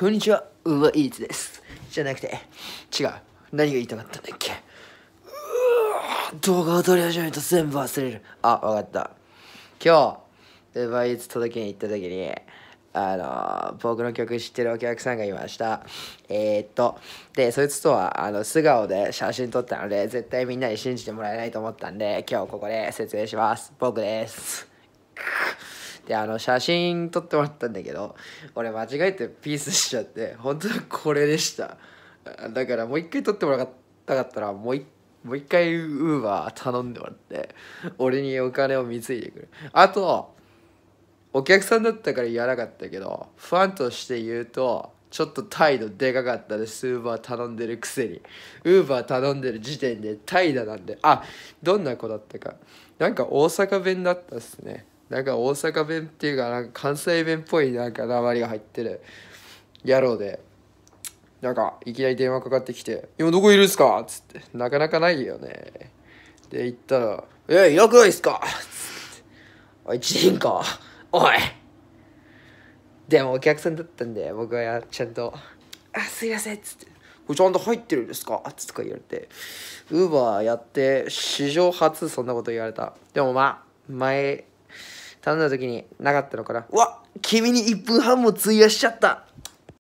こんにちは、ウーバーイーツです。じゃなくて、違う。何が言いたかったんだっけ。うー動画を撮り始めると全部忘れる。あ、わかった。今日、ウーバーイーツ届けに行った時に、あの、僕の曲知ってるお客さんがいました。えー、っと、で、そいつとは、あの、素顔で写真撮ったので、絶対みんなに信じてもらえないと思ったんで、今日ここで説明します。僕です。であの写真撮ってもらったんだけど俺間違えてピースしちゃって本当はこれでしただからもう一回撮ってもらったかったらもう一回もう一回ウーバー頼んでもらって俺にお金を貢いでくるあとお客さんだったから言わなかったけどファンとして言うとちょっと態度でかかったですウーバー頼んでるくせにウーバー頼んでる時点で怠惰なんであどんな子だったかなんか大阪弁だったっすねなんか大阪弁っていうかなんか関西弁っぽいなんか鉛が入ってる野郎でなんかいきなり電話かかってきて「今どこいるんすか?」っつってなかなかないよねで行ったら「えいなくないっすか?」つって「おいチんかおい!」でもお客さんだったんで僕はちゃんと「あすいません」っつって「これちゃんと入ってるんですか?」っつとか言われてウーバーやって史上初そんなこと言われたでもまあ前頼んだ時になかったのかなうわ君に1分半も費やしちゃった